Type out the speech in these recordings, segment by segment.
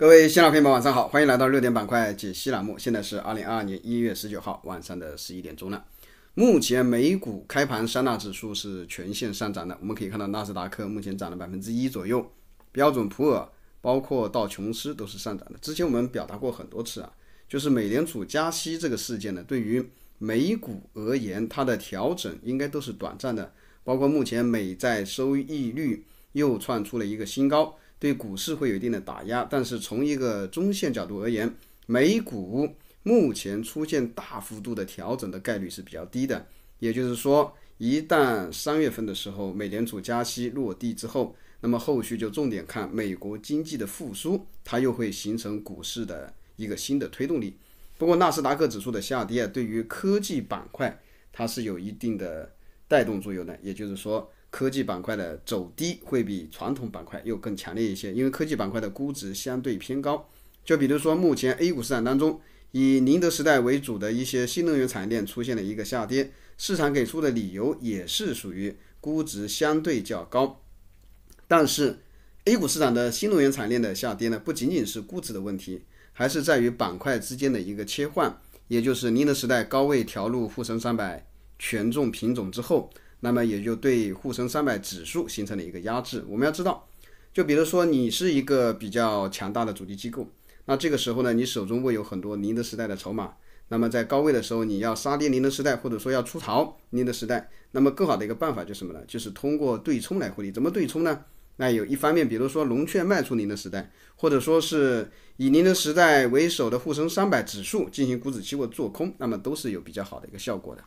各位新老朋友们，晚上好，欢迎来到热点板块解析栏目。现在是二零二二年一月十九号晚上的十一点钟了。目前美股开盘，三大指数是全线上涨的。我们可以看到，纳斯达克目前涨了百分之一左右，标准普尔包括道琼斯都是上涨的。之前我们表达过很多次啊，就是美联储加息这个事件呢，对于美股而言，它的调整应该都是短暂的。包括目前美债收益率又创出了一个新高。对股市会有一定的打压，但是从一个中线角度而言，美股目前出现大幅度的调整的概率是比较低的。也就是说，一旦三月份的时候美联储加息落地之后，那么后续就重点看美国经济的复苏，它又会形成股市的一个新的推动力。不过，纳斯达克指数的下跌对于科技板块它是有一定的带动作用的，也就是说。科技板块的走低会比传统板块又更强烈一些，因为科技板块的估值相对偏高。就比如说，目前 A 股市场当中，以宁德时代为主的一些新能源产业链出现了一个下跌，市场给出的理由也是属于估值相对较高。但是，A 股市场的新能源产业链的下跌呢，不仅仅是估值的问题，还是在于板块之间的一个切换，也就是宁德时代高位调入沪深三百权重品种之后。那么也就对沪深三百指数形成了一个压制。我们要知道，就比如说你是一个比较强大的主力机构，那这个时候呢，你手中会有很多宁德时代的筹码。那么在高位的时候，你要杀跌宁德时代，或者说要出逃宁德时代，那么更好的一个办法就是什么呢？就是通过对冲来获利。怎么对冲呢？那有一方面，比如说龙券卖出宁德时代，或者说是以宁德时代为首的沪深三百指数进行股指期货做空，那么都是有比较好的一个效果的。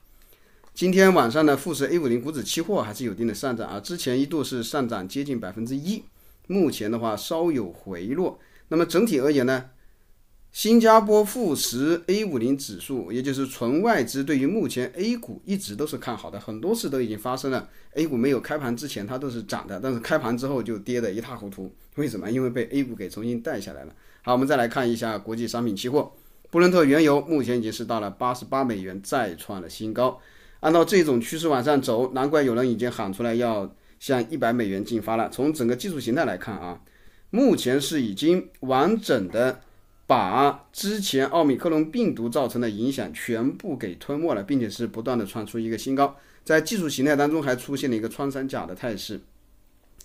今天晚上呢，富时 A 五零股指期货还是有一定的上涨啊，之前一度是上涨接近百分之一，目前的话稍有回落。那么整体而言呢，新加坡富时 A 五零指数，也就是纯外资对于目前 A 股一直都是看好的，很多次都已经发生了。A 股没有开盘之前它都是涨的，但是开盘之后就跌得一塌糊涂。为什么？因为被 A 股给重新带下来了。好，我们再来看一下国际商品期货，布伦特原油目前已经是到了八十八美元，再创了新高。按照这种趋势往上走，难怪有人已经喊出来要向一百美元进发了。从整个技术形态来看啊，目前是已经完整的把之前奥密克戎病毒造成的影响全部给吞没了，并且是不断的创出一个新高，在技术形态当中还出现了一个穿山甲的态势，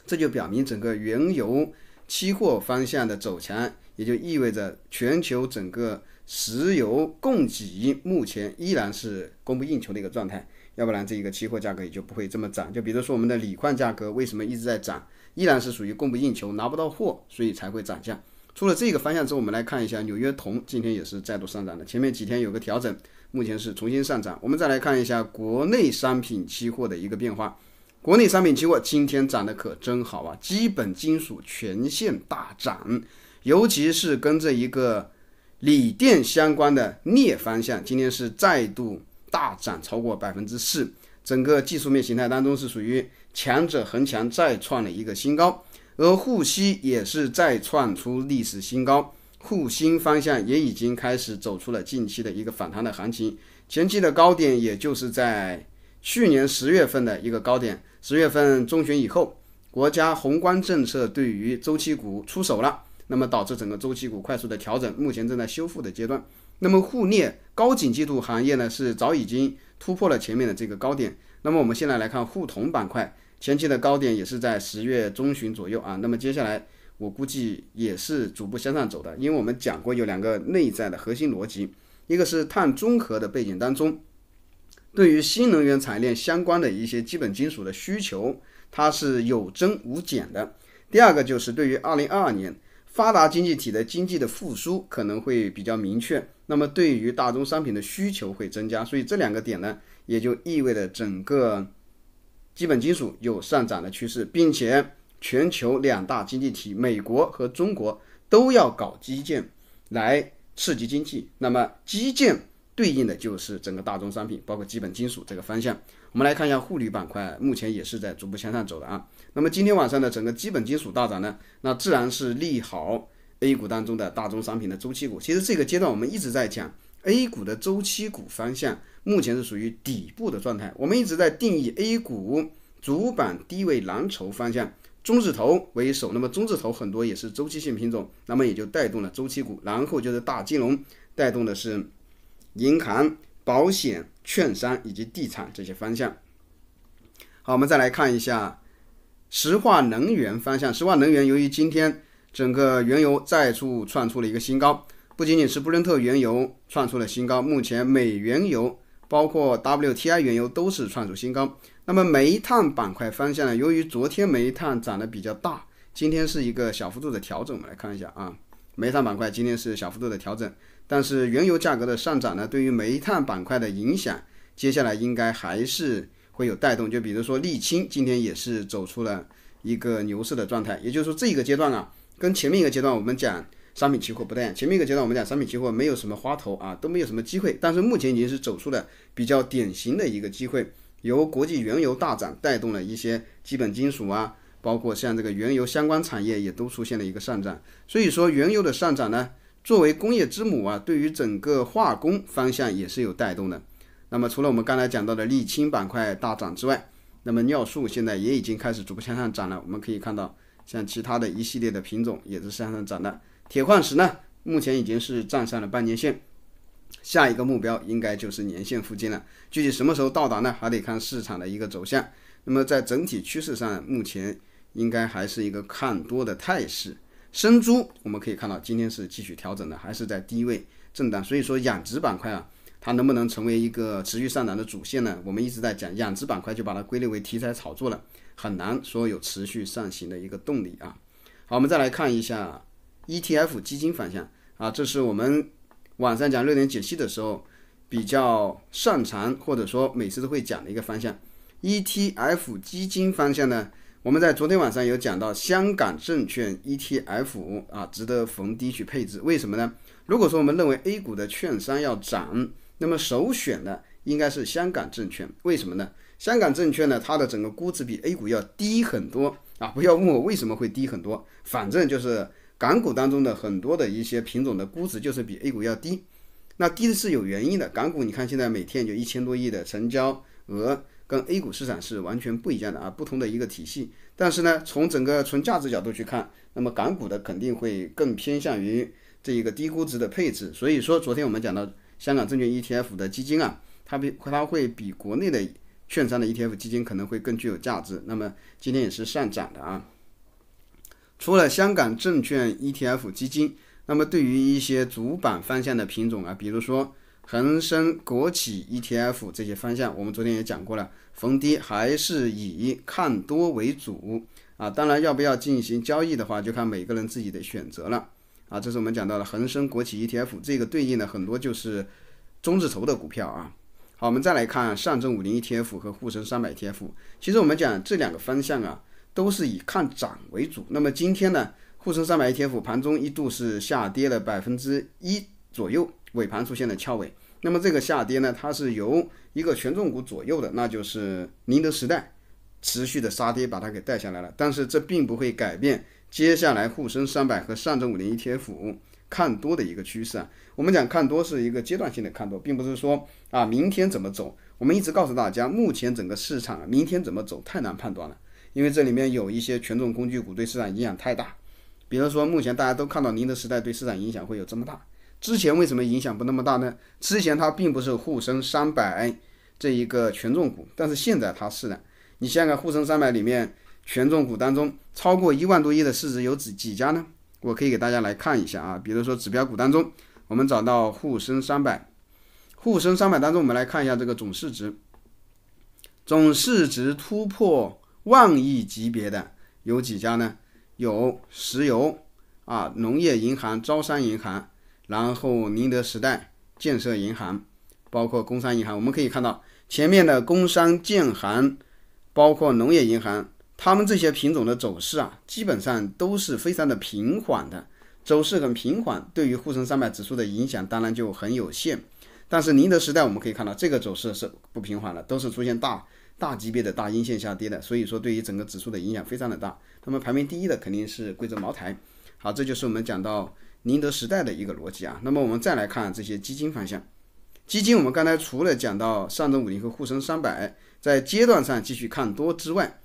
这就表明整个原油。期货方向的走强，也就意味着全球整个石油供给目前依然是供不应求的一个状态，要不然这一个期货价格也就不会这么涨。就比如说我们的锂矿价格为什么一直在涨，依然是属于供不应求，拿不到货，所以才会涨价。除了这个方向之后，我们来看一下纽约铜，今天也是再度上涨的。前面几天有个调整，目前是重新上涨。我们再来看一下国内商品期货的一个变化。国内商品期货今天涨得可真好啊！基本金属全线大涨，尤其是跟这一个锂电相关的镍方向，今天是再度大涨超过百分之四。整个技术面形态当中是属于强者恒强，再创了一个新高。而沪锡也是再创出历史新高，沪锌方向也已经开始走出了近期的一个反弹的行情，前期的高点也就是在。去年十月份的一个高点，十月份中旬以后，国家宏观政策对于周期股出手了，那么导致整个周期股快速的调整，目前正在修复的阶段。那么，沪镍高景气度行业呢，是早已经突破了前面的这个高点。那么，我们现在来看沪铜板块，前期的高点也是在十月中旬左右啊。那么，接下来我估计也是逐步向上走的，因为我们讲过有两个内在的核心逻辑，一个是碳中和的背景当中。对于新能源产业链相关的一些基本金属的需求，它是有增无减的。第二个就是对于二零二二年发达经济体的经济的复苏可能会比较明确，那么对于大宗商品的需求会增加。所以这两个点呢，也就意味着整个基本金属有上涨的趋势，并且全球两大经济体美国和中国都要搞基建来刺激经济。那么基建。对应的就是整个大宗商品，包括基本金属这个方向。我们来看一下护理板块，目前也是在逐步向上走的啊。那么今天晚上的整个基本金属大涨呢，那自然是利好 A 股当中的大宗商品的周期股。其实这个阶段我们一直在讲 A 股的周期股方向，目前是属于底部的状态。我们一直在定义 A 股主板低位蓝筹方向，中字头为首。那么中字头很多也是周期性品种，那么也就带动了周期股。然后就是大金融带动的是。银行、保险、券商以及地产这些方向。好，我们再来看一下石化能源方向。石化能源由于今天整个原油再次创出了一个新高，不仅仅是布伦特原油创出了新高，目前美原油包括 WTI 原油都是创出新高。那么煤炭板块方向呢？由于昨天煤炭涨得比较大，今天是一个小幅度的调整。我们来看一下啊，煤炭板块今天是小幅度的调整。但是原油价格的上涨呢，对于煤炭板块的影响，接下来应该还是会有带动。就比如说沥青，今天也是走出了一个牛市的状态。也就是说，这一个阶段啊，跟前面一个阶段我们讲商品期货不一样。前面一个阶段我们讲商品期货没有什么花头啊，都没有什么机会。但是目前已经是走出了比较典型的一个机会，由国际原油大涨带动了一些基本金属啊，包括像这个原油相关产业也都出现了一个上涨。所以说，原油的上涨呢。作为工业之母啊，对于整个化工方向也是有带动的。那么除了我们刚才讲到的沥青板块大涨之外，那么尿素现在也已经开始逐步向上涨了。我们可以看到，像其他的一系列的品种也是向上涨的。铁矿石呢，目前已经是站上了半年线，下一个目标应该就是年线附近了。具体什么时候到达呢？还得看市场的一个走向。那么在整体趋势上，目前应该还是一个看多的态势。生猪，我们可以看到今天是继续调整的，还是在低位震荡。所以说养殖板块啊，它能不能成为一个持续上涨的主线呢？我们一直在讲养殖板块，就把它归类为题材炒作了，很难说有持续上行的一个动力啊。好，我们再来看一下 E T F 基金方向啊，这是我们晚上讲热点解析的时候比较擅长或者说每次都会讲的一个方向，E T F 基金方向呢？我们在昨天晚上有讲到香港证券 ETF 啊，值得逢低去配置，为什么呢？如果说我们认为 A 股的券商要涨，那么首选呢应该是香港证券，为什么呢？香港证券呢，它的整个估值比 A 股要低很多啊！不要问我为什么会低很多，反正就是港股当中的很多的一些品种的估值就是比 A 股要低，那低的是有原因的。港股你看现在每天就一千多亿的成交额。跟 A 股市场是完全不一样的啊，不同的一个体系。但是呢，从整个从价值角度去看，那么港股的肯定会更偏向于这一个低估值的配置。所以说，昨天我们讲到香港证券 ETF 的基金啊，它比它会比国内的券商的 ETF 基金可能会更具有价值。那么今天也是上涨的啊。除了香港证券 ETF 基金，那么对于一些主板方向的品种啊，比如说。恒生国企 ETF 这些方向，我们昨天也讲过了，逢低还是以看多为主啊。当然，要不要进行交易的话，就看每个人自己的选择了啊。这是我们讲到了恒生国企 ETF 这个对应的很多就是中字头的股票啊。好，我们再来看上证 50ETF 和沪深 300ETF。其实我们讲这两个方向啊，都是以看涨为主。那么今天呢，沪深 300ETF 盘中一度是下跌了百分之一左右。尾盘出现了翘尾，那么这个下跌呢，它是由一个权重股左右的，那就是宁德时代持续的杀跌，把它给带下来了。但是这并不会改变接下来沪深三百和上证五零 ETF 看多的一个趋势啊。我们讲看多是一个阶段性的看多，并不是说啊明天怎么走。我们一直告诉大家，目前整个市场明天怎么走太难判断了，因为这里面有一些权重工具股对市场影响太大，比如说目前大家都看到宁德时代对市场影响会有这么大。之前为什么影响不那么大呢？之前它并不是沪深三百这一个权重股，但是现在它是的。你先看沪深三百里面权重股当中超过一万多亿的市值有几几家呢？我可以给大家来看一下啊，比如说指标股当中，我们找到沪深三百，沪深三百当中我们来看一下这个总市值，总市值突破万亿级别的有几家呢？有石油啊，农业银行、招商银行。然后宁德时代、建设银行，包括工商银行，我们可以看到前面的工商、建行，包括农业银行，他们这些品种的走势啊，基本上都是非常的平缓的，走势很平缓，对于沪深三百指数的影响当然就很有限。但是宁德时代我们可以看到，这个走势是不平缓的，都是出现大大级别的大阴线下跌的，所以说对于整个指数的影响非常的大。那么排名第一的肯定是贵州茅台。好，这就是我们讲到。宁德时代的一个逻辑啊，那么我们再来看这些基金方向。基金我们刚才除了讲到上证五零和沪深三百在阶段上继续看多之外，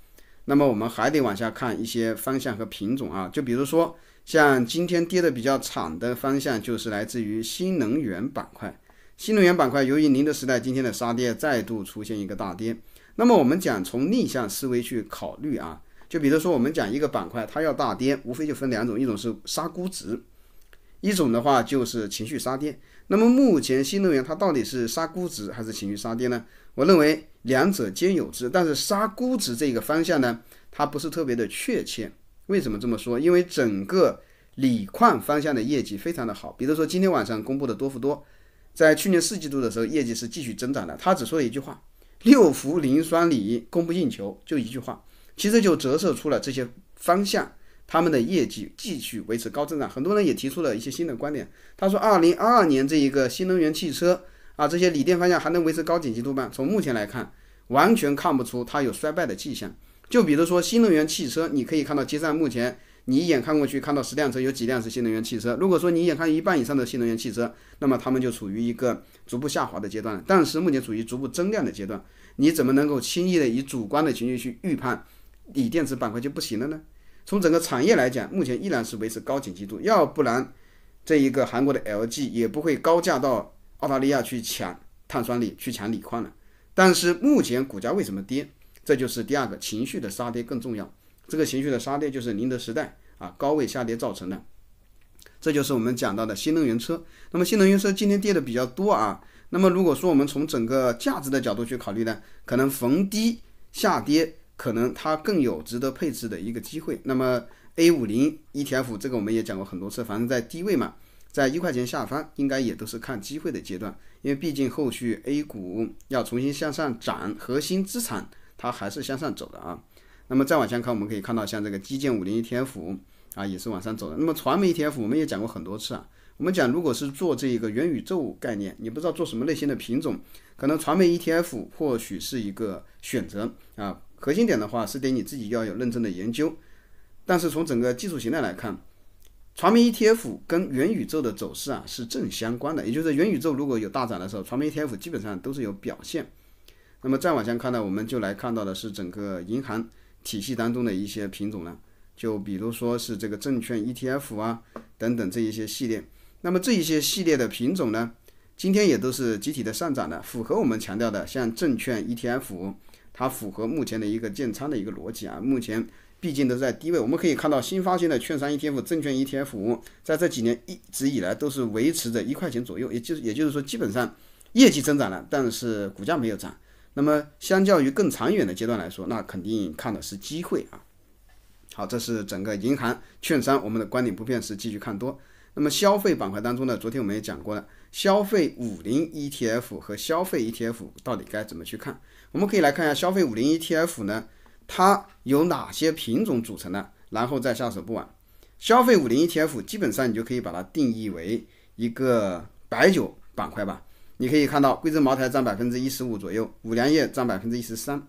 那么我们还得往下看一些方向和品种啊，就比如说像今天跌的比较惨的方向，就是来自于新能源板块。新能源板块由于宁德时代今天的杀跌再度出现一个大跌，那么我们讲从逆向思维去考虑啊，就比如说我们讲一个板块它要大跌，无非就分两种，一种是杀估值。一种的话就是情绪杀跌，那么目前新能源它到底是杀估值还是情绪杀跌呢？我认为两者兼有之，但是杀估值这个方向呢，它不是特别的确切。为什么这么说？因为整个锂矿方向的业绩非常的好，比如说今天晚上公布的多氟多，在去年四季度的时候业绩是继续增长的。他只说了一句话：六氟磷酸锂供不应求，就一句话，其实就折射出了这些方向。他们的业绩继续维持高增长，很多人也提出了一些新的观点。他说，二零二二年这一个新能源汽车啊，这些锂电方向还能维持高景气度吗？从目前来看，完全看不出它有衰败的迹象。就比如说新能源汽车，你可以看到街上目前，你一眼看过去，看到十辆车有几辆是新能源汽车？如果说你眼看一半以上的新能源汽车，那么它们就处于一个逐步下滑的阶段。但是目前处于逐步增量的阶段，你怎么能够轻易的以主观的情绪去预判锂电池板块就不行了呢？从整个产业来讲，目前依然是维持高景气度，要不然这一个韩国的 LG 也不会高价到澳大利亚去抢碳酸锂、去抢锂矿了。但是目前股价为什么跌？这就是第二个情绪的杀跌更重要。这个情绪的杀跌就是宁德时代啊高位下跌造成的。这就是我们讲到的新能源车。那么新能源车今天跌的比较多啊。那么如果说我们从整个价值的角度去考虑呢，可能逢低下跌。可能它更有值得配置的一个机会。那么，A 五零 ETF 这个我们也讲过很多次，反正在低位嘛，在一块钱下方，应该也都是看机会的阶段，因为毕竟后续 A 股要重新向上涨，核心资产它还是向上走的啊。那么再往前看，我们可以看到像这个基建五零 ETF 啊，也是往上走的。那么传媒 ETF 我们也讲过很多次啊，我们讲如果是做这个元宇宙概念，你不知道做什么类型的品种，可能传媒 ETF 或许是一个选择啊。核心点的话，是得你自己要有认真的研究，但是从整个技术形态来看，传媒 ETF 跟元宇宙的走势啊是正相关的，也就是元宇宙如果有大涨的时候，传媒 ETF 基本上都是有表现。那么再往前看呢，我们就来看到的是整个银行体系当中的一些品种呢，就比如说是这个证券 ETF 啊等等这一些系列。那么这一些系列的品种呢，今天也都是集体的上涨的，符合我们强调的像证券 ETF。它符合目前的一个建仓的一个逻辑啊，目前毕竟都在低位，我们可以看到新发行的券商 ETF、证券 ETF 在这几年一直以来都是维持着一块钱左右，也就也就是说基本上业绩增长了，但是股价没有涨。那么相较于更长远的阶段来说，那肯定看的是机会啊。好，这是整个银行、券商，我们的观点不变是继续看多。那么消费板块当中呢，昨天我们也讲过了，消费五零 ETF 和消费 ETF 到底该怎么去看？我们可以来看一下消费五零一 ETF 呢，它有哪些品种组成的，然后再下手不晚。消费五零一 ETF 基本上你就可以把它定义为一个白酒板块吧。你可以看到贵州茅台占百分之一十五左右，五粮液占百分之一十三，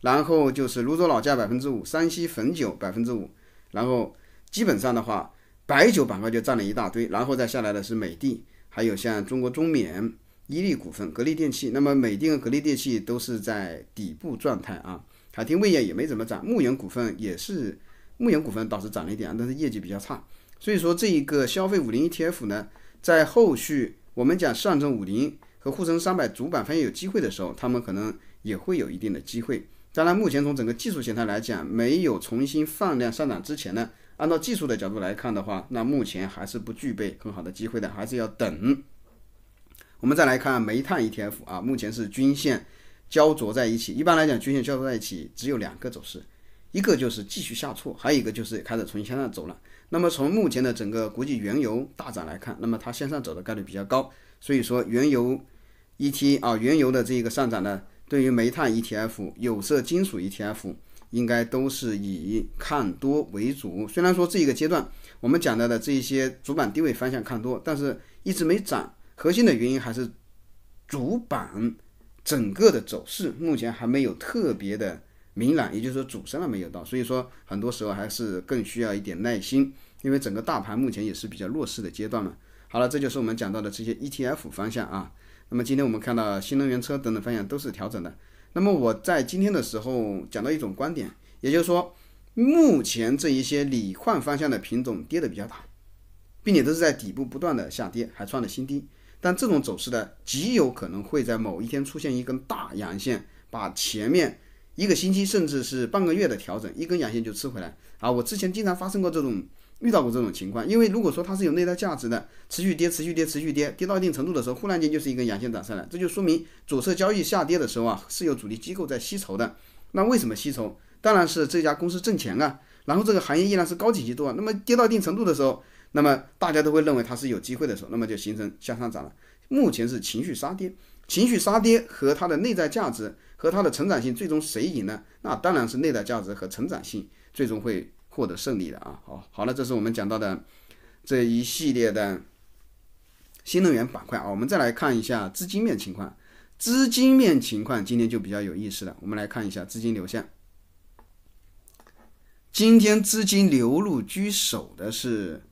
然后就是泸州老窖百分之五，山西汾酒百分之五，然后基本上的话，白酒板块就占了一大堆，然后再下来的是美的，还有像中国中缅。伊利股份、格力电器，那么美的和格力电器都是在底部状态啊。海天味业也没怎么涨，牧原股份也是，牧原股份倒是涨了一点，但是业绩比较差。所以说这一个消费五零 ETF 呢，在后续我们讲上证五零和沪深三百主板方向有机会的时候，他们可能也会有一定的机会。当然，目前从整个技术形态来讲，没有重新放量上涨之前呢，按照技术的角度来看的话，那目前还是不具备很好的机会的，还是要等。我们再来看煤炭 ETF 啊，目前是均线焦灼在一起。一般来讲，均线焦灼在一起，只有两个走势，一个就是继续下挫，还有一个就是开始从向上走了。那么从目前的整个国际原油大涨来看，那么它向上走的概率比较高。所以说，原油 e t 啊，原油的这个上涨呢，对于煤炭 ETF、有色金属 ETF 应该都是以看多为主。虽然说这一个阶段我们讲到的这一些主板低位方向看多，但是一直没涨。核心的原因还是主板整个的走势目前还没有特别的明朗，也就是说主升浪没有到，所以说很多时候还是更需要一点耐心，因为整个大盘目前也是比较弱势的阶段嘛。好了，这就是我们讲到的这些 ETF 方向啊。那么今天我们看到新能源车等等方向都是调整的。那么我在今天的时候讲到一种观点，也就是说目前这一些锂矿方向的品种跌的比较大，并且都是在底部不断的下跌，还创了新低。但这种走势呢，极有可能会在某一天出现一根大阳线，把前面一个星期甚至是半个月的调整一根阳线就吃回来啊！我之前经常发生过这种，遇到过这种情况。因为如果说它是有内在价值的，持续跌、持续跌、持续跌，跌到一定程度的时候，忽然间就是一根阳线涨上来，这就说明左侧交易下跌的时候啊，是有主力机构在吸筹的。那为什么吸筹？当然是这家公司挣钱啊。然后这个行业依然是高景气度啊。那么跌到一定程度的时候。那么大家都会认为它是有机会的时候，那么就形成向上涨了。目前是情绪杀跌，情绪杀跌和它的内在价值和它的成长性，最终谁赢呢？那当然是内在价值和成长性最终会获得胜利的啊！好，好了，这是我们讲到的这一系列的新能源板块啊。我们再来看一下资金面情况，资金面情况今天就比较有意思了。我们来看一下资金流向，今天资金流入居首的是。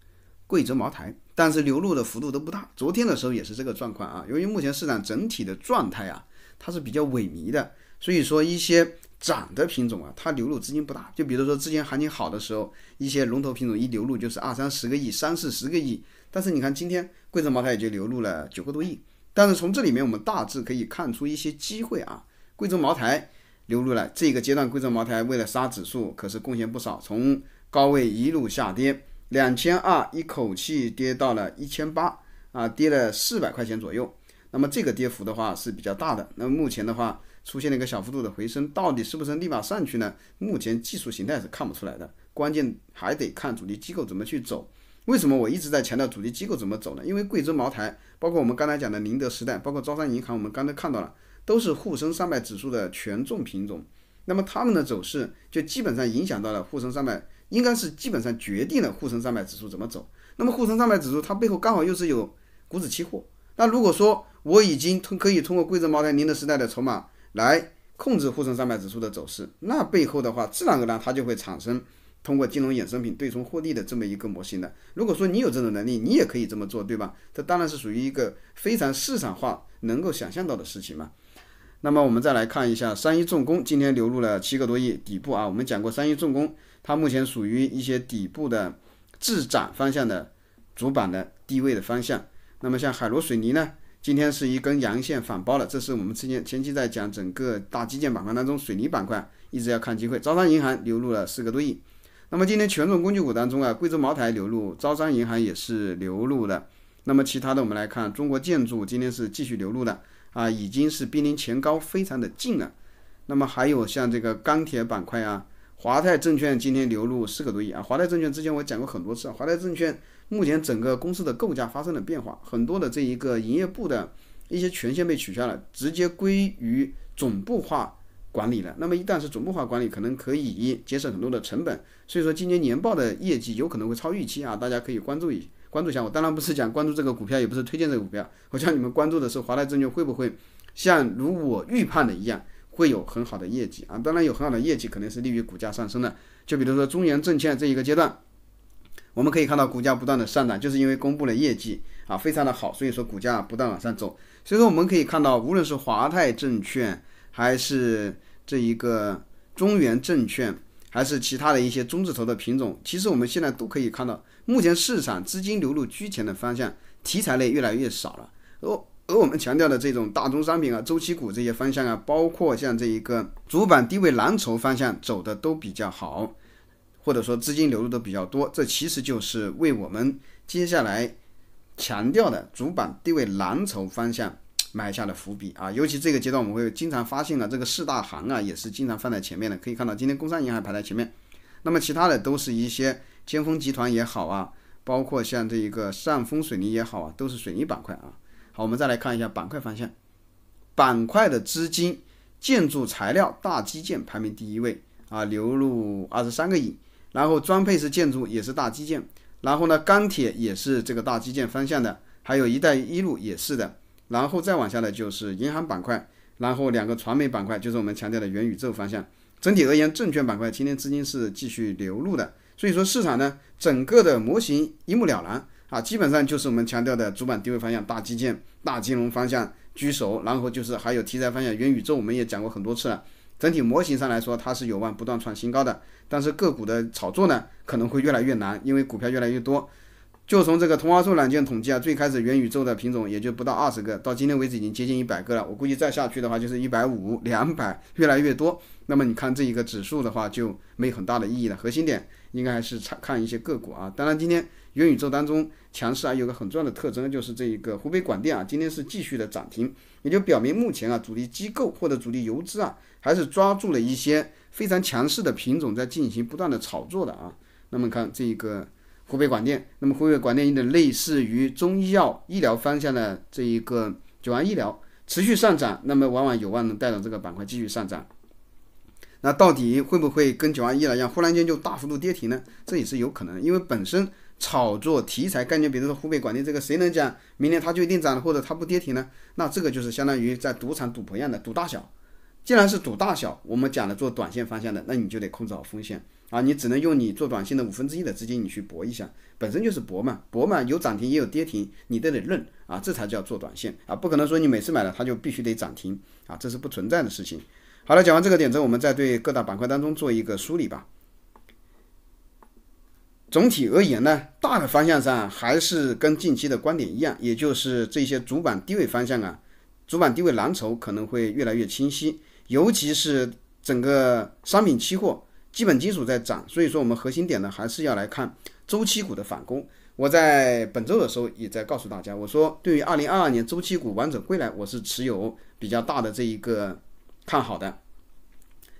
贵州茅台，但是流入的幅度都不大。昨天的时候也是这个状况啊。由于目前市场整体的状态啊，它是比较萎靡的，所以说一些涨的品种啊，它流入资金不大。就比如说之前行情好的时候，一些龙头品种一流入就是二三十个亿、三四十个亿。但是你看今天贵州茅台也就流入了九个多亿。但是从这里面我们大致可以看出一些机会啊。贵州茅台流入了这个阶段，贵州茅台为了杀指数可是贡献不少，从高位一路下跌。两千二一口气跌到了一千八啊，跌了四百块钱左右。那么这个跌幅的话是比较大的。那目前的话出现了一个小幅度的回升，到底是不是立马上去呢？目前技术形态是看不出来的，关键还得看主力机构怎么去走。为什么我一直在强调主力机构怎么走呢？因为贵州茅台，包括我们刚才讲的宁德时代，包括招商银行，我们刚才看到了，都是沪深三百指数的权重品种。那么它们的走势就基本上影响到了沪深三百。应该是基本上决定了沪深三百指数怎么走。那么沪深三百指数它背后刚好又是有股指期货。那如果说我已经通可以通过贵州茅台、宁德时代的筹码来控制沪深三百指数的走势，那背后的话，自然而然它就会产生通过金融衍生品对冲获利的这么一个模型的。如果说你有这种能力，你也可以这么做，对吧？这当然是属于一个非常市场化能够想象到的事情嘛。那么我们再来看一下三一重工，今天流入了七个多亿，底部啊，我们讲过三一重工。它目前属于一些底部的自涨方向的主板的低位的方向。那么像海螺水泥呢，今天是一根阳线反包了。这是我们之前前期在讲整个大基建板块当中，水泥板块一直要看机会。招商银行流入了四个多亿。那么今天权重工具股当中啊，贵州茅台流入，招商银行也是流入的。那么其他的我们来看，中国建筑今天是继续流入的啊，已经是濒临前高非常的近了。那么还有像这个钢铁板块啊。华泰证券今天流入四个多亿啊！华泰证券之前我讲过很多次，华泰证券目前整个公司的构架发生了变化，很多的这一个营业部的一些权限被取消了，直接归于总部化管理了。那么一旦是总部化管理，可能可以节省很多的成本，所以说今年年报的业绩有可能会超预期啊！大家可以关注一关注一下。我当然不是讲关注这个股票，也不是推荐这个股票，我叫你们关注的是华泰证券会不会像如我预判的一样。会有很好的业绩啊，当然有很好的业绩，肯定是利于股价上升的。就比如说中原证券这一个阶段，我们可以看到股价不断的上涨，就是因为公布了业绩啊，非常的好，所以说股价不断往上走。所以说我们可以看到，无论是华泰证券，还是这一个中原证券，还是其他的一些中字头的品种，其实我们现在都可以看到，目前市场资金流入居前的方向，题材类越来越少了。哦。而我们强调的这种大宗商品啊、周期股这些方向啊，包括像这一个主板低位蓝筹方向走的都比较好，或者说资金流入的比较多，这其实就是为我们接下来强调的主板低位蓝筹方向埋下了伏笔啊。尤其这个阶段，我们会经常发现了这个四大行啊，也是经常放在前面的。可以看到，今天工商银行排在前面，那么其他的都是一些先锋集团也好啊，包括像这一个上峰水泥也好啊，都是水泥板块啊。我们再来看一下板块方向，板块的资金，建筑材料、大基建排名第一位啊，流入二十三个亿。然后装配式建筑也是大基建，然后呢，钢铁也是这个大基建方向的，还有“一带一路”也是的。然后再往下呢就是银行板块，然后两个传媒板块，就是我们强调的元宇宙方向。整体而言，证券板块今天资金是继续流入的，所以说市场呢，整个的模型一目了然。啊，基本上就是我们强调的主板低位方向、大基建、大金融方向居首，然后就是还有题材方向，元宇宙我们也讲过很多次了。整体模型上来说，它是有望不断创新高的，但是个股的炒作呢，可能会越来越难，因为股票越来越多。就从这个同花顺软件统计啊，最开始元宇宙的品种也就不到二十个，到今天为止已经接近一百个了。我估计再下去的话就是一百五、两百，越来越多。那么你看这一个指数的话，就没很大的意义了。核心点应该还是看一些个股啊。当然，今天元宇宙当中强势啊，有个很重要的特征就是这一个湖北广电啊，今天是继续的涨停，也就表明目前啊，主力机构或者主力游资啊，还是抓住了一些非常强势的品种在进行不断的炒作的啊。那么看这一个。湖北广电，那么湖北广电有点类似于中医药医疗方向的这一个九安医疗持续上涨，那么往往有望能带动这个板块继续上涨。那到底会不会跟九安医疗一样忽然间就大幅度跌停呢？这也是有可能，因为本身炒作题材概念，比如说湖北广电这个，谁能讲明年它就一定涨了，或者它不跌停呢？那这个就是相当于在赌场赌博一样的赌大小。既然是赌大小，我们讲的做短线方向的，那你就得控制好风险。啊，你只能用你做短线的五分之一的资金，你去搏一下，本身就是搏嘛，搏嘛，有涨停也有跌停，你都得认啊，这才叫做短线啊，不可能说你每次买了它就必须得涨停啊，这是不存在的事情。好了，讲完这个点之后，我们再对各大板块当中做一个梳理吧。总体而言呢，大的方向上还是跟近期的观点一样，也就是这些主板低位方向啊，主板低位蓝筹可能会越来越清晰，尤其是整个商品期货。基本金属在涨，所以说我们核心点呢还是要来看周期股的反攻。我在本周的时候也在告诉大家，我说对于二零二二年周期股王者归来，我是持有比较大的这一个看好的，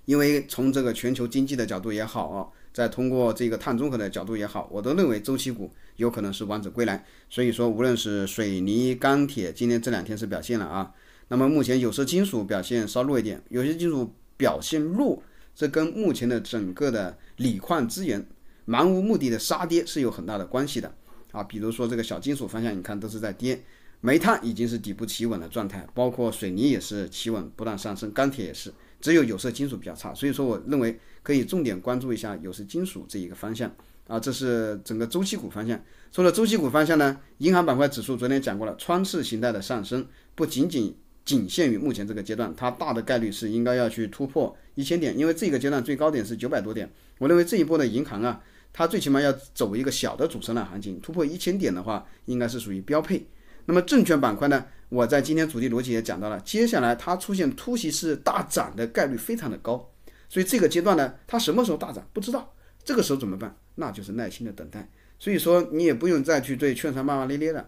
因为从这个全球经济的角度也好啊，再通过这个碳中和的角度也好，我都认为周期股有可能是王者归来。所以说，无论是水泥、钢铁，今天这两天是表现了啊，那么目前有色金属表现稍弱一点，有色金属表现弱。这跟目前的整个的锂矿资源盲无目的的杀跌是有很大的关系的啊！比如说这个小金属方向，你看都是在跌；煤炭已经是底部企稳的状态，包括水泥也是企稳不断上升，钢铁也是，只有有色金属比较差。所以说，我认为可以重点关注一下有色金属这一个方向啊！这是整个周期股方向。除了周期股方向呢，银行板块指数昨天讲过了，穿刺形态的上升不仅仅。仅限于目前这个阶段，它大的概率是应该要去突破一千点，因为这个阶段最高点是九百多点。我认为这一波的银行啊，它最起码要走一个小的主升浪行情，突破一千点的话，应该是属于标配。那么证券板块呢，我在今天主题逻辑也讲到了，接下来它出现突袭式大涨的概率非常的高，所以这个阶段呢，它什么时候大涨不知道，这个时候怎么办？那就是耐心的等待。所以说你也不用再去对券商骂骂咧咧了。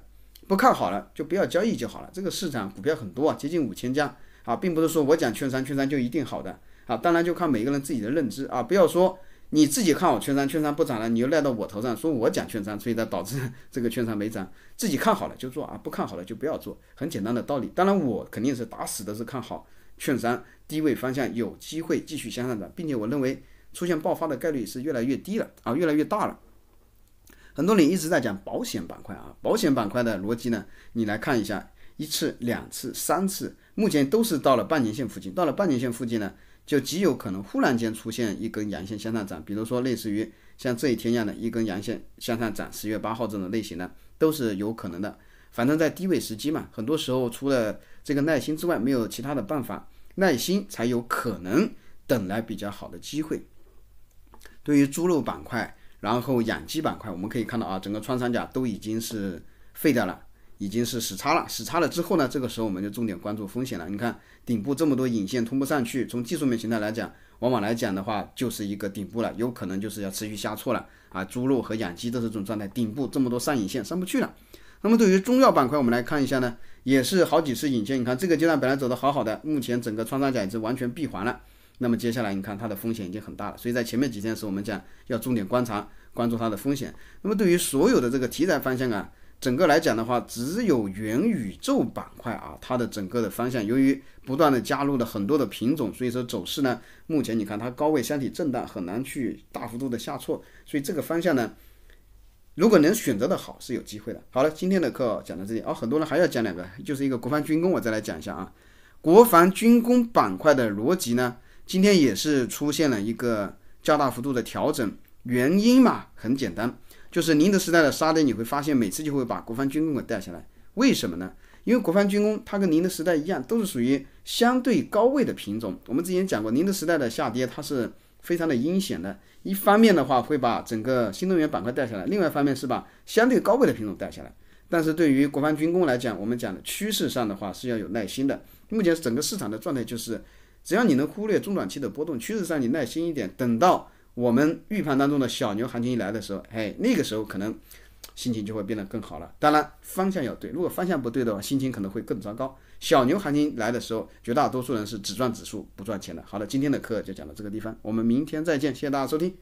不看好了，就不要交易就好了。这个市场股票很多啊，接近五千家啊，并不是说我讲券商，券商就一定好的啊。当然就看每个人自己的认知啊。不要说你自己看好券商，券商不涨了，你又赖到我头上，说我讲券商，所以才导致 这个券商没涨。自己看好了就做啊，不看好了就不要做，很简单的道理。当然我肯定是打死的是看好券商低位方向，有机会继续向上涨，并且我认为出现爆发的概率是越来越低了啊，越来越大了。很多人一直在讲保险板块啊，保险板块的逻辑呢，你来看一下，一次、两次、三次，目前都是到了半年线附近，到了半年线附近呢，就极有可能忽然间出现一根阳线向上涨，比如说类似于像这一天一样的一根阳线向上涨，十月八号这种类型的都是有可能的。反正，在低位时机嘛，很多时候除了这个耐心之外，没有其他的办法，耐心才有可能等来比较好的机会。对于猪肉板块。然后养鸡板块，我们可以看到啊，整个穿山甲都已经是废掉了，已经是死叉了。死叉了之后呢，这个时候我们就重点关注风险了。你看顶部这么多引线通不上去，从技术面形态来讲，往往来讲的话就是一个顶部了，有可能就是要持续下挫了啊。猪肉和养鸡都是这种状态，顶部这么多上影线上不去了。那么对于中药板块，我们来看一下呢，也是好几次引线。你看这个阶段本来走的好好的，目前整个穿山甲已经完全闭环了。那么接下来你看它的风险已经很大了，所以在前面几天候，我们讲要重点观察、关注它的风险。那么对于所有的这个题材方向啊，整个来讲的话，只有元宇宙板块啊，它的整个的方向，由于不断的加入了很多的品种，所以说走势呢，目前你看它高位箱体震荡，很难去大幅度的下挫，所以这个方向呢，如果能选择的好，是有机会的。好了，今天的课讲到这里啊，很多人还要讲两个，就是一个国防军工，我再来讲一下啊，国防军工板块的逻辑呢。今天也是出现了一个较大幅度的调整，原因嘛很简单，就是宁德时代的杀跌，你会发现每次就会把国防军工给带下来。为什么呢？因为国防军工它跟宁德时代一样，都是属于相对高位的品种。我们之前讲过，宁德时代的下跌，它是非常的阴险的。一方面的话会把整个新能源板块带下来，另外一方面是把相对高位的品种带下来。但是对于国防军工来讲，我们讲的趋势上的话是要有耐心的。目前整个市场的状态就是。只要你能忽略中短期的波动，趋势上你耐心一点，等到我们预判当中的小牛行情一来的时候，哎，那个时候可能心情就会变得更好了。当然方向要对，如果方向不对的话，心情可能会更糟糕。小牛行情来的时候，绝大多数人是只赚指数不赚钱的。好了，今天的课就讲到这个地方，我们明天再见，谢谢大家收听。